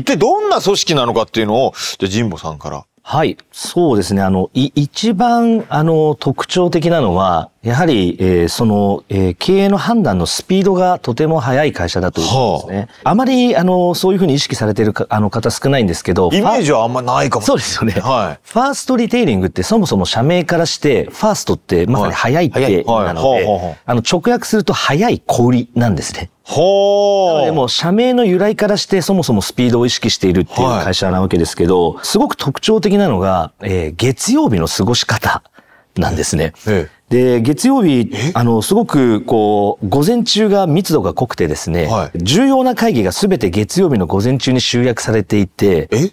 一体どんな組織なのかっていうのを、じゃあ、神保さんから。はい。そうですね。あの、い、一番、あの、特徴的なのは、やはり、えー、その、えー、経営の判断のスピードがとても速い会社だということですね。はあ、あまり、あの、そういうふうに意識されてるかあの方少ないんですけど。イメージはあんまないかもそうですよね。はい。ファーストリテイリングってそもそも社名からして、ファーストってまさに速いってなので、あの、直訳すると速い小売りなんですね。ほなのでもう社名の由来からしてそもそもスピードを意識しているっていう会社なわけですけど、すごく特徴的なのが、えー、月曜日の過ごし方なんですね。で、月曜日、あの、すごく、こう、午前中が密度が濃くてですね、はい、重要な会議がすべて月曜日の午前中に集約されていて、え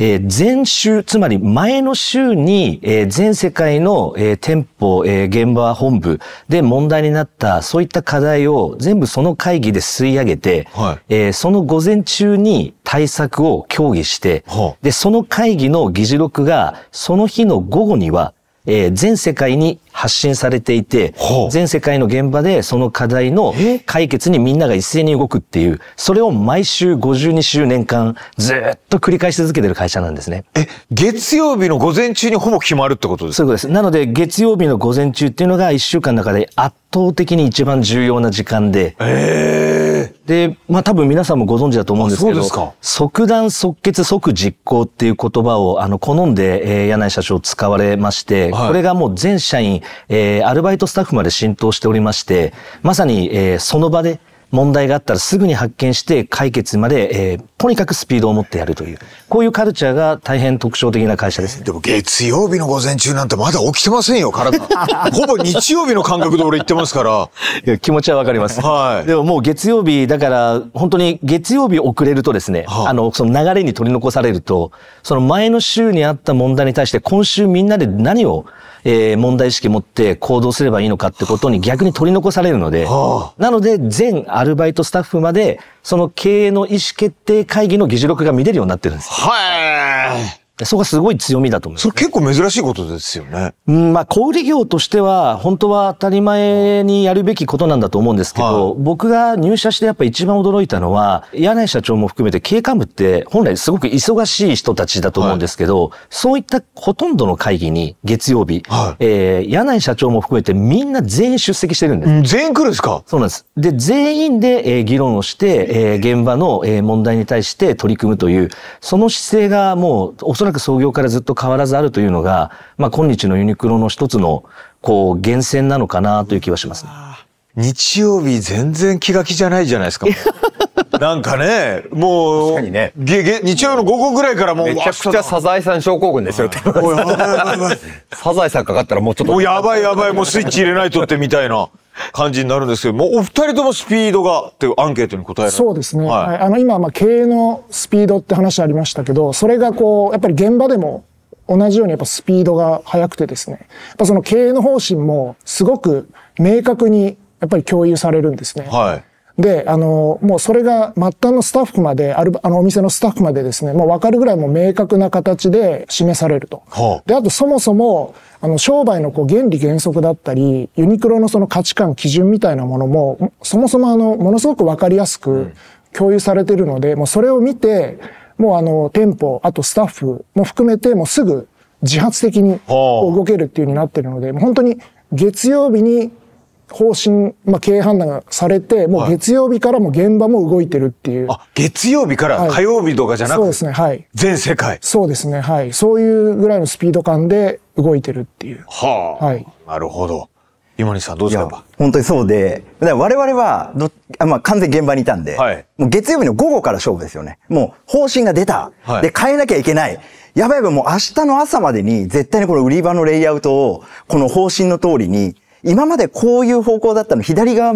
え前週、つまり前の週に、え全世界の、え店舗、え現場本部で問題になった、そういった課題を全部その会議で吸い上げて、はい、えその午前中に対策を協議して、はあ、で、その会議の議事録が、その日の午後には、え全世界に発信されていて、全世界の現場でその課題の解決にみんなが一斉に動くっていう、それを毎週52週年間ずっと繰り返し続けてる会社なんですね。え、月曜日の午前中にほぼ決まるってことですかそうです。なので月曜日の午前中っていうのが一週間の中で圧倒的に一番重要な時間で。えー、で、まあ多分皆さんもご存知だと思うんですけど、即断即決即実行っていう言葉をあの好んで、えー、柳井社長使われまして、はい、これがもう全社員えー、アルバイトスタッフまで浸透しておりまして、まさに、えー、その場で問題があったらすぐに発見して解決まで、えー、とにかくスピードを持ってやるという、こういうカルチャーが大変特徴的な会社です、ね、でも月曜日の午前中なんてまだ起きてませんよ、体。ほぼ日曜日の感覚で俺言ってますから。気持ちはわかります。はい。でももう月曜日、だから本当に月曜日遅れるとですね、はあ、あの、その流れに取り残されると、その前の週にあった問題に対して今週みんなで何を、えー、問題意識持って行動すればいいのかってことに逆に取り残されるので、はあ、なので全アルバイトスタッフまでその経営の意思決定会議の議事録が見れるようになってるんです。はい。そこがすごい強みだと思います、ね、それ結構珍しいことですよね。うん、まあ、小売業としては、本当は当たり前にやるべきことなんだと思うんですけど、はい、僕が入社してやっぱ一番驚いたのは、柳井社長も含めて経営幹部って本来すごく忙しい人たちだと思うんですけど、はい、そういったほとんどの会議に月曜日、はい、えー、柳井社長も含めてみんな全員出席してるんです。全員来るんですかそうなんです。で、全員で、えー、議論をして、えー、現場の、えー、問題に対して取り組むという、その姿勢がもう、おそらくなく創業からずっと変わらずあるというのが、まあ、今日のユニクロの一つの、こう、源泉なのかなという気はします、ね、日曜日全然気が気じゃないじゃないですか。なんかね、もう、ね、げげ日曜の午後ぐらいからもう、めちゃくちゃサザエさん症候群ですよ、サザエさんかかったらもうちょっと。もうやばいやばい、もうスイッチ入れないとってみたいな。感じになるんですけども、お二人ともスピードがっていうアンケートに答えられそうですね。はい、あの、今、まあ、経営のスピードって話ありましたけど、それがこう、やっぱり現場でも同じようにやっぱスピードが速くてですね、やっぱその経営の方針もすごく明確にやっぱり共有されるんですね。はい。で、あの、もうそれが末端のスタッフまで、ある、あのお店のスタッフまでですね、もうわかるぐらいもう明確な形で示されると。はあ、で、あとそもそも、あの、商売のこう原理原則だったり、ユニクロのその価値観、基準みたいなものも、そもそもあの、ものすごくわかりやすく共有されてるので、うん、もうそれを見て、もうあの、店舗、あとスタッフも含めて、もうすぐ自発的に動けるっていうになってるので、はあ、本当に月曜日に方針、まあ、経営判断がされて、もう月曜日からも現場も動いてるっていう。はい、あ、月曜日から火曜日とかじゃなく、はい、そうですね、はい。全世界。そうですね、はい。そういうぐらいのスピード感で動いてるっていう。はあ。はい。なるほど。今西さんどうですか本当にそうで、我々はど、まあ、完全現場にいたんで、はい、もう月曜日の午後から勝負ですよね。もう方針が出た。はい、で、変えなきゃいけない。やばいやばい、もう明日の朝までに絶対にこの売り場のレイアウトを、この方針の通りに、今までこういう方向だったの、左側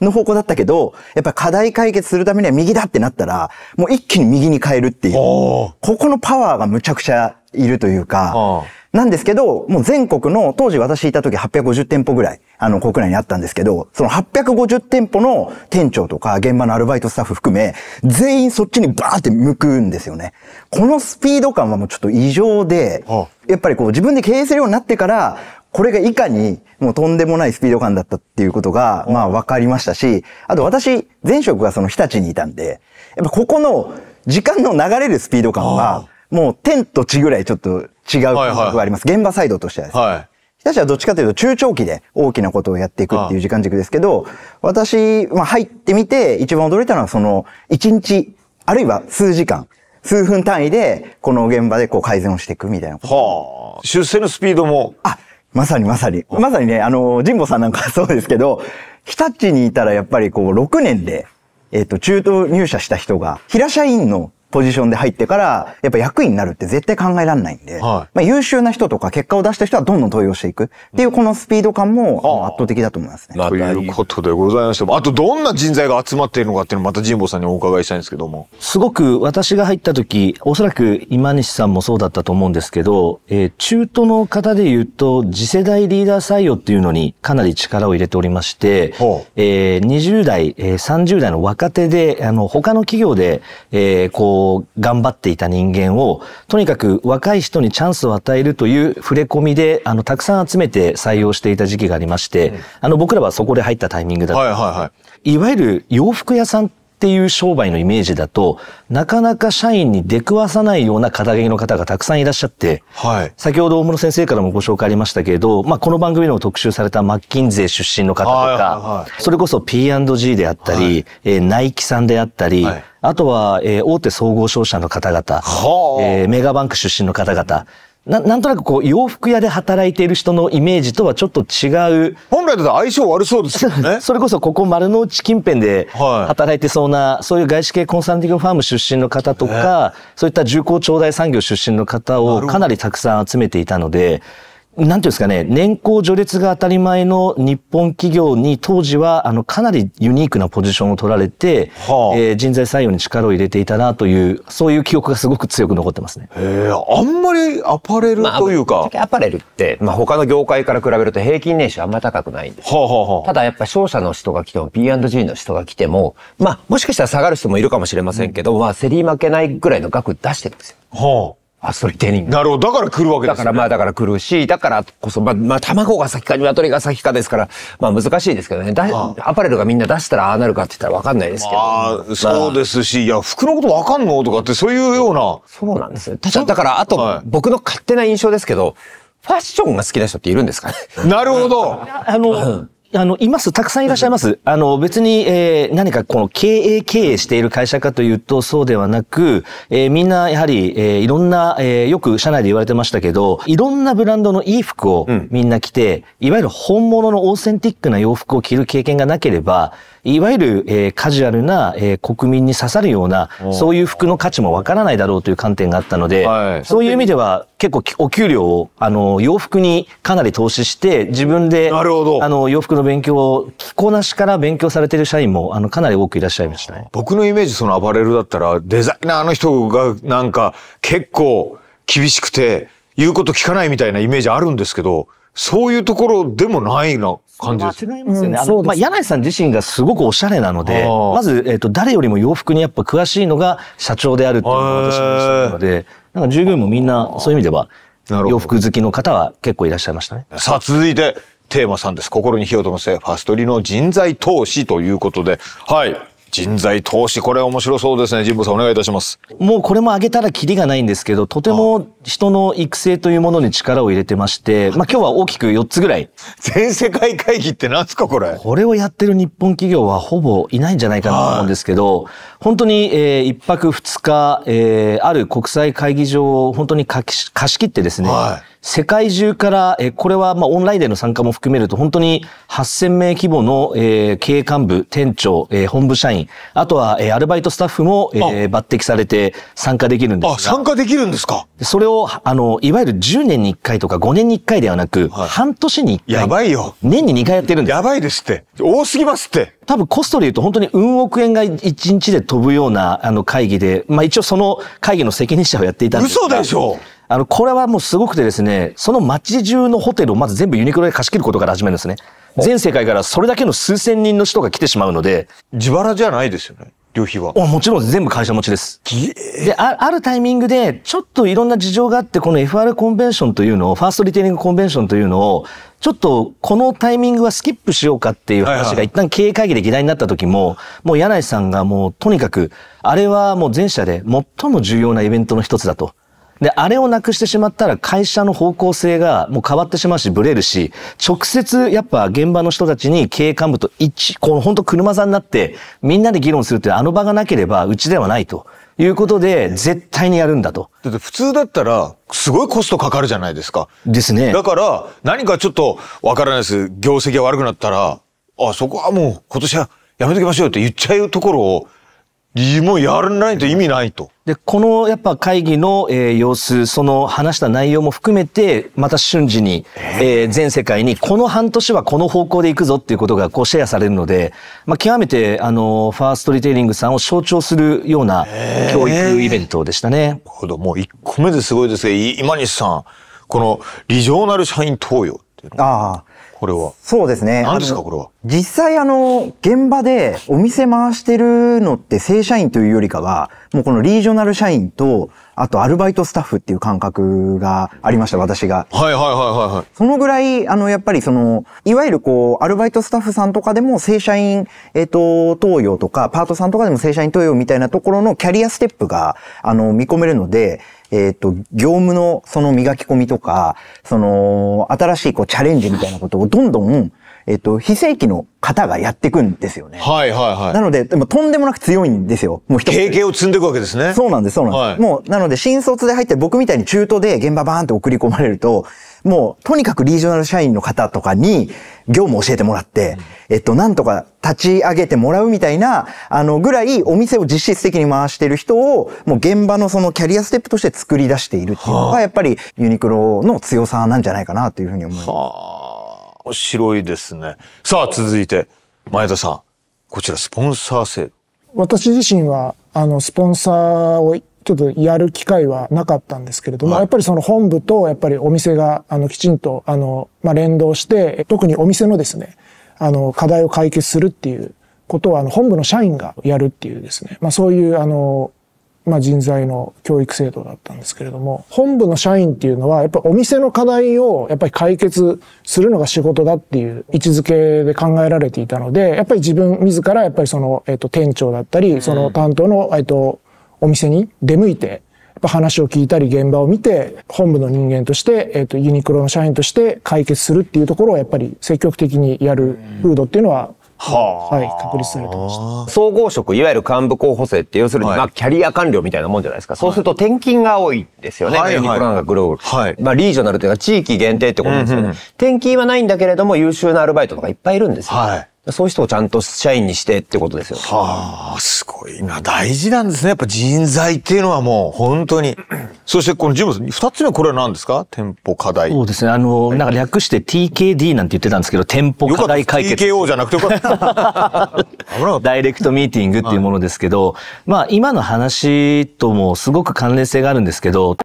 の方向だったけど、やっぱり課題解決するためには右だってなったら、もう一気に右に変えるっていう、ここのパワーがむちゃくちゃいるというか、なんですけど、もう全国の、当時私いた時850店舗ぐらい、あの、国内にあったんですけど、その850店舗の店長とか現場のアルバイトスタッフ含め、全員そっちにバーって向くんですよね。このスピード感はもうちょっと異常で、やっぱりこう自分で経営するようになってから、これがいかにもうとんでもないスピード感だったっていうことが、まあ分かりましたし、あと私、前職がその日立にいたんで、やっぱここの時間の流れるスピード感は、もう天と地ぐらいちょっと違う感覚があります。はいはい、現場サイドとしてはですね。はい日立はどっちかというと中長期で大きなことをやっていくっていう時間軸ですけど、私、まあ入ってみて一番驚いたのはその1日、あるいは数時間、数分単位でこの現場でこう改善をしていくみたいなはあ。出世のスピードも。あ、まさにまさに。まさにね、あの、神保さんなんか そうですけど、日立にいたらやっぱりこう、6年で、えっ、ー、と、中途入社した人が、平社員のポジションで入ってから、やっぱ役員になるって絶対考えられないんで、はい、まあ優秀な人とか結果を出した人はどんどん登用していくっていうこのスピード感も圧倒的だと思いますね。ということでございましてあとどんな人材が集まっているのかっていうのをまた神保さんにお伺いしたいんですけども。すごく私が入った時、おそらく今西さんもそうだったと思うんですけど、えー、中途の方で言うと次世代リーダー採用っていうのにかなり力を入れておりまして、えー、20代、えー、30代の若手で、あの、他の企業で、えー、こう、頑張っていた人間を、とにかく若い人にチャンスを与えるという触れ込みで、あの、たくさん集めて採用していた時期がありまして、あの、僕らはそこで入ったタイミングだったはいはいはい。いわゆる洋服屋さんっていう商売のイメージだと、なかなか社員に出くわさないような肩書きの方がたくさんいらっしゃって、はい、先ほど大室先生からもご紹介ありましたけれど、まあ、この番組でも特集されたマッキンゼー出身の方とか、はいはいはい、それこそ P&G であったり、はい、えー、ナイキさんであったり、はいあとは、えー、大手総合商社の方々、えー、メガバンク出身の方々、ななんとなくこう洋服屋で働いている人のイメージとはちょっと違う本来だと相性悪そうですよね それこそここ丸の内近辺で働いてそうな、はい、そういう外資系コンサルティングファーム出身の方とか、そういった重工長大産業出身の方をかなりたくさん集めていたので。なんていうんですかね、年功序列が当たり前の日本企業に当時は、あの、かなりユニークなポジションを取られて、はあ、えー、人材採用に力を入れていたなという、そういう記憶がすごく強く残ってますね。へえ、あんまりアパレルというか。まあ、アパレルって、まあ他の業界から比べると平均年収あんまり高くないんです、はあはあ、ただやっぱ商社の人が来ても P&G の人が来ても、まあもしかしたら下がる人もいるかもしれませんけど、うん、まあ競り負けないぐらいの額出してるんですよ。はああ、ストデリム。テング。なるほど。だから来るわけですね。だからまあだから来るし、だからこそ、まあ、まあ卵が先か鶏が先かですから、まあ難しいですけどね。だあアパレルがみんな出したらああなるかって言ったらわかんないですけど。ああ、そうですし、いや、服のことわかんのとかってそういうような。そうなんですよ。ただ、だからあと、はい、僕の勝手な印象ですけど、ファッションが好きな人っているんですかね。なるほど。あの、あの、います。たくさんいらっしゃいます。あの、別に、えー、何かこの経営経営している会社かというとそうではなく、えー、みんなやはり、えー、いろんな、えー、よく社内で言われてましたけど、いろんなブランドのいい服をみんな着て、うん、いわゆる本物のオーセンティックな洋服を着る経験がなければ、いわゆる、えー、カジュアルな、えー、国民に刺さるような、そういう服の価値もわからないだろうという観点があったので、はい、そういう意味では結構お給料を、あの、洋服にかなり投資して、自分で、なるほど。あの、洋服の勉強を、着こなしから勉強されてる社員も、あの、かなり多くいらっしゃいましたね。僕のイメージ、そのアパレルだったら、デザイナーの人がなんか結構厳しくて、言うこと聞かないみたいなイメージあるんですけど、そういうところでもないな感じです。違いますよね。うん、あまあ、柳井さん自身がすごくおしゃれなので、まず、えっ、ー、と、誰よりも洋服にやっぱ詳しいのが社長であるっていうのが私たので、なんか従業員もみんな、そういう意味では、洋服好きの方は結構いらっしゃいましたね。さあ、続いて、テーマさんです。心に火を灯せ、ファストリの人材投資ということで、はい。人材投資、これ面白そうですね。神保さん、お願いいたします。もうこれも上げたらキリがないんですけど、とても人の育成というものに力を入れてまして、まあ今日は大きく4つぐらい。全世界会議って何すか、これ。これをやってる日本企業はほぼいないんじゃないかなと思うんですけど、本当に、えー、一泊二日、えー、ある国際会議場を本当に貸し貸し切ってですね、はい、世界中から、えー、これはまあオンラインでの参加も含めると本当に8000名規模の、えー、経営幹部、店長、えー、本部社員、あとは、えー、アルバイトスタッフも、えー、抜擢されて参加できるんですがあ、参加できるんですかそれを、あの、いわゆる10年に1回とか5年に1回ではなく、はい、半年に1回。やばいよ。年に2回やってるんです。やばいですって。多すぎますって。多分コストで言うと本当に運億円が一日で飛ぶようなあの会議で、まあ一応その会議の責任者をやっていたんです嘘でしょあの、これはもうすごくてですね、その街中のホテルをまず全部ユニクロで貸し切ることから始めるんですね。全世界からそれだけの数千人の人が来てしまうので。自腹じゃないですよね。旅費はもちろん全部会社持ちです。であ、あるタイミングで、ちょっといろんな事情があって、この FR コンベンションというのを、ファーストリテイリングコンベンションというのを、ちょっとこのタイミングはスキップしようかっていう話が一旦経営会議で議題になった時も、もう柳井さんがもうとにかく、あれはもう全社で最も重要なイベントの一つだと。で、あれをなくしてしまったら会社の方向性がもう変わってしまうし、ブレるし、直接やっぱ現場の人たちに経営幹部と一、この本当車座になってみんなで議論するってあの場がなければうちではないと。いうことで、絶対にやるんだと。だって普通だったら、すごいコストかかるじゃないですか。ですね。だから、何かちょっと、わからないです。業績が悪くなったら、あ、そこはもう今年はやめときましょうって言っちゃうところを、もうやらないと意味ないと。で、このやっぱ会議の、えー、様子、その話した内容も含めて、また瞬時に、えー、全世界に、この半年はこの方向で行くぞっていうことがこうシェアされるので、まあ、極めて、あの、ファーストリテイリングさんを象徴するような教育イベントでしたね。なるほど。もう1個目ですごいですけど、今西さん、この、リジョナル社員登用っていうの。ああ。これは。そうですね。何ですか、これは。実際、あの、現場でお店回してるのって正社員というよりかは、もうこのリージョナル社員と、あとアルバイトスタッフっていう感覚がありました、私が。はいはいはいはい、はい。そのぐらい、あの、やっぱりその、いわゆるこう、アルバイトスタッフさんとかでも正社員、えっ、ー、と、東洋とか、パートさんとかでも正社員東洋みたいなところのキャリアステップが、あの、見込めるので、えっ、ー、と、業務のその磨き込みとか、その、新しいこうチャレンジみたいなことをどんどん、えっ、ー、と、非正規の方がやっていくんですよね。はいはいはい。なので、でもとんでもなく強いんですよ。もう経験を積んでいくわけですね。そうなんです、そうなんです。はい、もう、なので、新卒で入って僕みたいに中途で現場バーンって送り込まれると、もうとにかくリージョナル社員の方とかに業務を教えてもらって、えっと、なんとか立ち上げてもらうみたいな、あの、ぐらいお店を実質的に回してる人を、もう現場のそのキャリアステップとして作り出しているっていうのが、やっぱりユニクロの強さなんじゃないかなというふうに思います。はあ、白いですね。さあ、続いて、前田さん。こちら、スポンサー制度。私自身は、あの、スポンサーをちょっとやる機会はなかったんですけれども、はい、やっぱりその本部と、やっぱりお店が、あの、きちんと、あの、まあ、連動して、特にお店のですね、あの、課題を解決するっていうことは、あの、本部の社員がやるっていうですね、まあ、そういう、あの、まあ、人材の教育制度だったんですけれども、本部の社員っていうのは、やっぱお店の課題をやっぱり解決するのが仕事だっていう位置づけで考えられていたので、やっぱり自分自らやっぱりその、えっ、と、店長だったり、その担当の、えっ、と、お店に出向いて、話を聞いたり現場を見て、本部の人間として、えっ、ー、と、ユニクロの社員として解決するっていうところをやっぱり積極的にやる風土っていうのは、はあ、はい、確立されてました。総合職、いわゆる幹部候補生って、要するに、まあ、キャリア官僚みたいなもんじゃないですか。そうすると転勤が多いですよね。はい、ユニクロなんかグローブ、はい。まあ、リージョナルというか、地域限定ってことですよね、うんうん。転勤はないんだけれども、優秀なアルバイトとかいっぱいいるんですよ。はい。そういう人をちゃんと社員にしてってことですよ。はあ、すごいな。大事なんですね。やっぱ人材っていうのはもう本当に。そしてこのジムさん、二つ目これは何ですか店舗課題。そうですね。あの、はい、なんか略して TKD なんて言ってたんですけど、店舗課題解決。TKO じゃなくてよ かった。ダイレクトミーティングっていうものですけど、はい、まあ今の話ともすごく関連性があるんですけど、